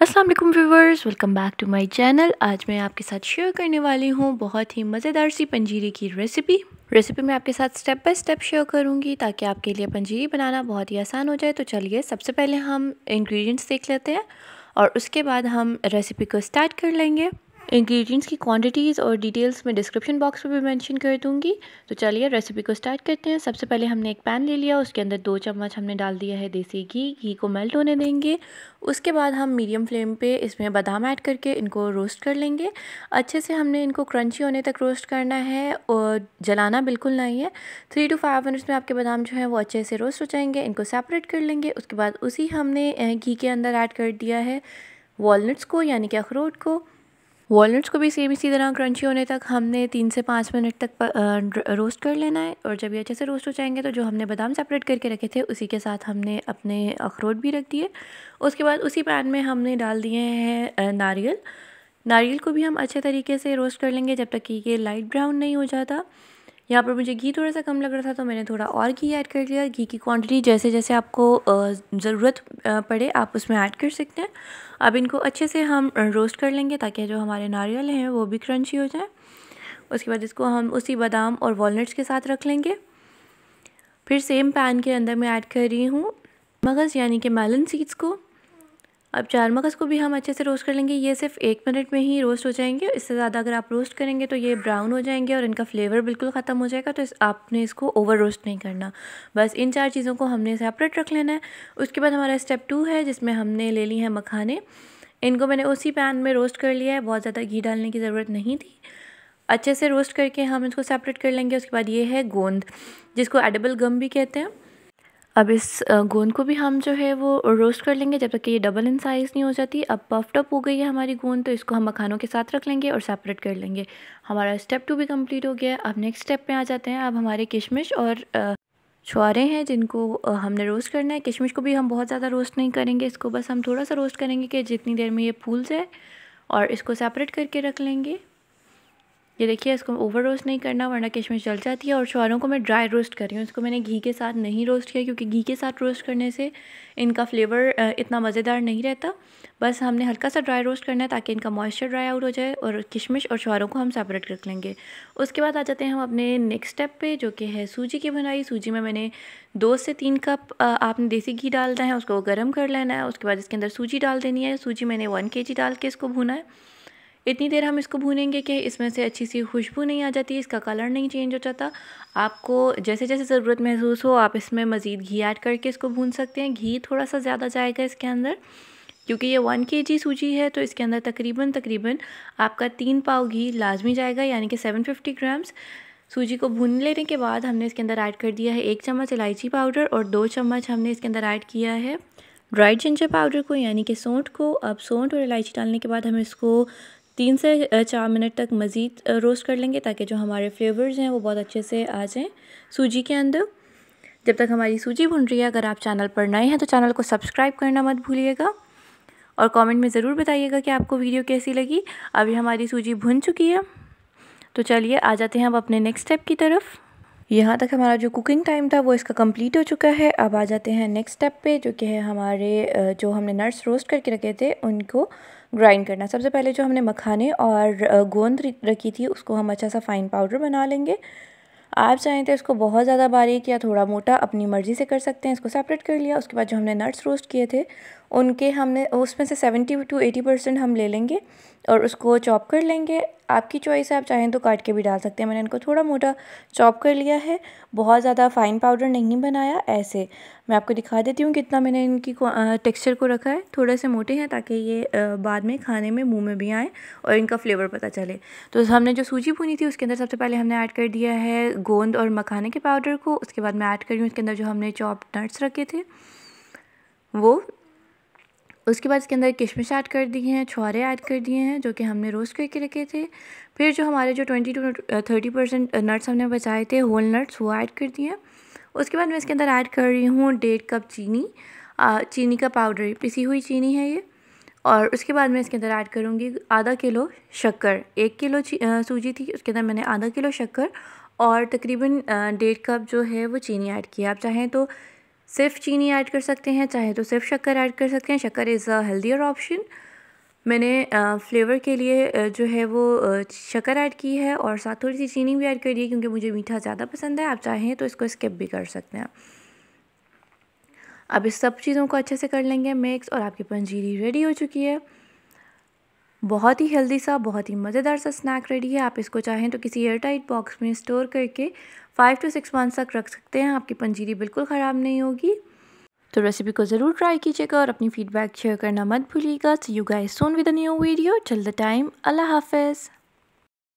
Aslam viewers welcome back to my channel आज मैं आपके साथ शेयर करने वाली हूँ बहुत ही मज़ेदार सी पंजीरी की रेसिपी रेसिपी मैं आपके साथ स्टेप बाई स्टेप शेयर करूँगी ताकि आपके लिए पंजीरी बनाना बहुत ही आसान हो जाए तो चलिए सबसे पहले हम इंग्रेडिएंट्स देख लेते हैं और उसके बाद हम रेसिपी को स्टार्ट कर लेंगे इंग्रेडिएंट्स की क्वांटिटीज़ और डिटेल्स मैं डिस्क्रिप्शन बॉक्स में भी मेंशन कर दूंगी तो चलिए रेसिपी को स्टार्ट करते हैं सबसे पहले हमने एक पैन ले लिया उसके अंदर दो चम्मच हमने डाल दिया है देसी घी घी को मेल्ट होने देंगे उसके बाद हम मीडियम फ्लेम पे इसमें बादाम ऐड करके इनको रोस्ट कर लेंगे अच्छे से हमने इनको क्रंची होने तक रोस्ट करना है और जलाना बिल्कुल नहीं है थ्री टू फाइव मिनट्स में आपके बादाम जो है वो अच्छे से रोस्ट हो जाएंगे इनको सेपरेट कर लेंगे उसके बाद उसी हमने घी के अंदर ऐड कर दिया है वॉलट्स को यानी कि अखरोट को वॉलट्स को भी सेम इसी तरह क्रंची होने तक हमने तीन से पाँच मिनट तक रोस्ट कर लेना है और जब ये अच्छे से रोस्ट हो जाएंगे तो जो हमने बादाम सेपरेट करके रखे थे उसी के साथ हमने अपने अखरोट भी रख दिए उसके बाद उसी पैन में हमने डाल दिए हैं नारियल नारियल को भी हम अच्छे तरीके से रोस्ट कर लेंगे जब तक कि ये लाइट ब्राउन नहीं हो जाता यहाँ पर मुझे घी थोड़ा सा कम लग रहा था तो मैंने थोड़ा और घी ऐड कर लिया घी की क्वांटिटी जैसे जैसे आपको ज़रूरत पड़े आप उसमें ऐड कर सकते हैं अब इनको अच्छे से हम रोस्ट कर लेंगे ताकि जो हमारे नारियल हैं वो भी क्रंची हो जाए उसके बाद इसको हम उसी बादाम और वॉलट्स के साथ रख लेंगे फिर सेम पैन के अंदर मैं ऐड कर रही हूँ मगज़ यानी कि मेलन सीड्स को अब चार मगज़ को भी हम अच्छे से रोस्ट कर लेंगे ये सिर्फ एक मिनट में ही रोस्ट हो जाएंगे इससे ज़्यादा अगर आप रोस्ट करेंगे तो ये ब्राउन हो जाएंगे और इनका फ्लेवर बिल्कुल ख़त्म हो जाएगा तो इस आपने इसको ओवर रोस्ट नहीं करना बस इन चार चीज़ों को हमने सेपरेट रख लेना है उसके बाद हमारा स्टेप टू है जिसमें हमने ले ली है मखाने इनको मैंने उसी पैन में रोस्ट कर लिया है बहुत ज़्यादा घी डालने की ज़रूरत नहीं थी अच्छे से रोस्ट करके हम इसको सेपरेट कर लेंगे उसके बाद ये है गोंद जिसको एडेबल गम भी कहते हैं अब इस गोंद को भी हम जो है वो रोस्ट कर लेंगे जब तक कि ये डबल इन साइज़ नहीं हो जाती अब पफ्टअप हो गई है हमारी गोंद तो इसको हम मखानों के साथ रख लेंगे और सेपरेट कर लेंगे हमारा स्टेप टू भी कंप्लीट हो गया अब नेक्स्ट स्टेप में आ जाते हैं अब हमारे किशमिश और छुआरे हैं जिनको हमने रोस्ट करना है किशमिश को भी हम बहुत ज़्यादा रोस्ट नहीं करेंगे इसको बस हम थोड़ा सा रोस्ट करेंगे कि जितनी देर में ये फूल जाए और इसको सेपरेट करके रख लेंगे ये देखिए इसको ओवर रोस्ट नहीं करना वरना किशमिश जल जाती है और छुआरों को मैं ड्राई रोस्ट कर रही हूँ इसको मैंने घी के साथ नहीं रोस्ट किया क्योंकि घी के साथ रोस्ट करने से इनका फ्लेवर इतना मज़ेदार नहीं रहता बस हमने हल्का सा ड्राई रोस्ट करना है ताकि इनका मॉइस्चर ड्राई आउट हो जाए और किशमिश और छुआरों को हम सेपरेट रख लेंगे उसके बाद आ जाते हैं हम अपने नेक्स्ट स्टेप पर जो कि है सूजी की बनाई सूजी में मैंने दो से तीन कप आपने देसी घी डालना है उसको गर्म कर लेना है उसके बाद इसके अंदर सूजी डाल देनी है सूजी मैंने वन के डाल के इसको भुना है इतनी देर हम इसको भूनेंगे कि इसमें से अच्छी सी खुशबू नहीं आ जाती इसका कलर नहीं चेंज हो जाता आपको जैसे जैसे ज़रूरत महसूस हो आप इसमें मज़ीद घी ऐड करके इसको भून सकते हैं घी थोड़ा सा ज़्यादा जाएगा इसके अंदर क्योंकि ये वन के जी सूजी है तो इसके अंदर तकरीबन तकरीबन आपका तीन पाव घी लाजमी जाएगा यानी कि सेवन फिफ्टी ग्राम्स सूजी को भून लेने के बाद हमने इसके अंदर ऐड कर दिया है एक चम्मच इलायची पाउडर और दो चम्मच हमने इसके अंदर ऐड किया है ड्राइड जिंजर पाउडर को यानी कि सौंठ को अब सौंठ और इलायची डालने के बाद हम इसको तीन से चार मिनट तक मज़ीद रोस्ट कर लेंगे ताकि जो हमारे फ्लेवर्स हैं वो बहुत अच्छे से आ जाएँ सूजी के अंदर जब तक हमारी सूजी भुन रही है अगर आप चैनल पर नए हैं तो चैनल को सब्सक्राइब करना मत भूलिएगा और कमेंट में ज़रूर बताइएगा कि आपको वीडियो कैसी लगी अभी हमारी सूजी भुन चुकी है तो चलिए आ जाते हैं अब अपने नेक्स्ट स्टेप की तरफ यहाँ तक हमारा जो कुकिंग टाइम था वो इसका कंप्लीट हो चुका है अब आ जाते हैं नेक्स्ट स्टेप पे जो कि है हमारे जो हमने नट्स रोस्ट करके रखे थे उनको ग्राइंड करना सबसे पहले जो हमने मखाने और गोंद रखी थी उसको हम अच्छा सा फ़ाइन पाउडर बना लेंगे आप चाहें तो इसको बहुत ज़्यादा बारीक या थोड़ा मोटा अपनी मर्ज़ी से कर सकते हैं इसको सेपरेट कर लिया उसके बाद जो हमने नट्स रोस्ट किए थे उनके हमने उसमें से सेवेंटी टू एटी परसेंट हम ले लेंगे और उसको चॉप कर लेंगे आपकी चॉइस है आप चाहें तो काट के भी डाल सकते हैं मैंने इनको थोड़ा मोटा चॉप कर लिया है बहुत ज़्यादा फाइन पाउडर नहीं बनाया ऐसे मैं आपको दिखा देती हूँ कितना मैंने इनकी टेक्सचर को रखा है थोड़े से मोटे हैं ताकि ये बाद में खाने में मुंह में भी आए और इनका फ्लेवर पता चले तो हमने जो सूजी भुनी थी उसके अंदर सबसे पहले हमने ऐड कर दिया है गोंद और मखाने के पाउडर को उसके बाद मैं ऐड कर रही हूँ उसके अंदर जो हमने चॉप नट्स रखे थे वो उसके बाद इसके अंदर किशमिश ऐड कर दिए हैं छुहारे ऐड कर दिए हैं जो कि हमने रोस्ट करके रखे थे फिर जो हमारे जो twenty to thirty percent nuts हमने बचाए थे होल नट्स वो ऐड कर दिए हैं उसके बाद मैं इसके अंदर ऐड कर रही हूँ डेढ़ कप चीनी आ, चीनी का पाउडर पिसी हुई चीनी है ये और उसके बाद मैं इसके अंदर ऐड करूँगी आधा किलो शक्कर एक किलो सूजी थी उसके अंदर मैंने आधा किलो शक्कर और तकरीबन डेढ़ कप जो है वो चीनी ऐड की आप चाहें तो सिर्फ चीनी ऐड कर सकते हैं चाहे तो सिर्फ शक्कर ऐड कर सकते हैं शक्कर इज़ अ हेल्दियर ऑप्शन मैंने फ्लेवर के लिए जो है वो शक्कर ऐड की है और साथ थोड़ी सी चीनी भी ऐड कर दी है क्योंकि मुझे मीठा ज़्यादा पसंद है आप चाहें तो इसको स्किप भी कर सकते हैं अब इस सब चीज़ों को अच्छे से कर लेंगे मिक्स और आपकी पंजीरी रेडी हो चुकी है बहुत ही हेल्दी सा बहुत ही मज़ेदार सा स्नैक रेडी है आप इसको चाहें तो किसी एयरटाइट बॉक्स में स्टोर करके फाइव टू सिक्स मंथ्स तक रख सकते हैं आपकी पंजीरी बिल्कुल ख़राब नहीं होगी तो रेसिपी को ज़रूर ट्राई कीजिएगा और अपनी फीडबैक शेयर करना मत भूलिएगा so you guys soon with a new video till the time अल्लाह हाफिज़